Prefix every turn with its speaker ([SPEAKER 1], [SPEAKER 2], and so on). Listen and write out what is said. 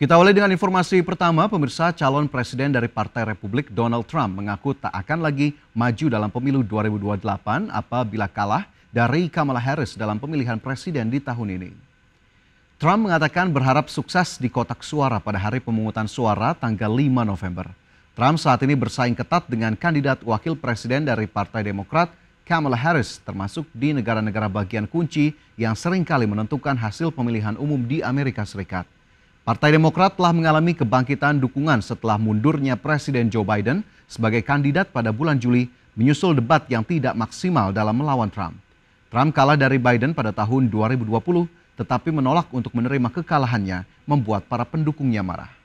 [SPEAKER 1] Kita awali dengan informasi pertama, pemirsa calon presiden dari Partai Republik Donald Trump mengaku tak akan lagi maju dalam pemilu 2028 apabila kalah dari Kamala Harris dalam pemilihan presiden di tahun ini. Trump mengatakan berharap sukses di kotak suara pada hari pemungutan suara tanggal 5 November. Trump saat ini bersaing ketat dengan kandidat wakil presiden dari Partai Demokrat, Kamala Harris, termasuk di negara-negara bagian kunci yang seringkali menentukan hasil pemilihan umum di Amerika Serikat. Partai Demokrat telah mengalami kebangkitan dukungan setelah mundurnya Presiden Joe Biden sebagai kandidat pada bulan Juli menyusul debat yang tidak maksimal dalam melawan Trump. Trump kalah dari Biden pada tahun 2020 tetapi menolak untuk menerima kekalahannya membuat para pendukungnya marah.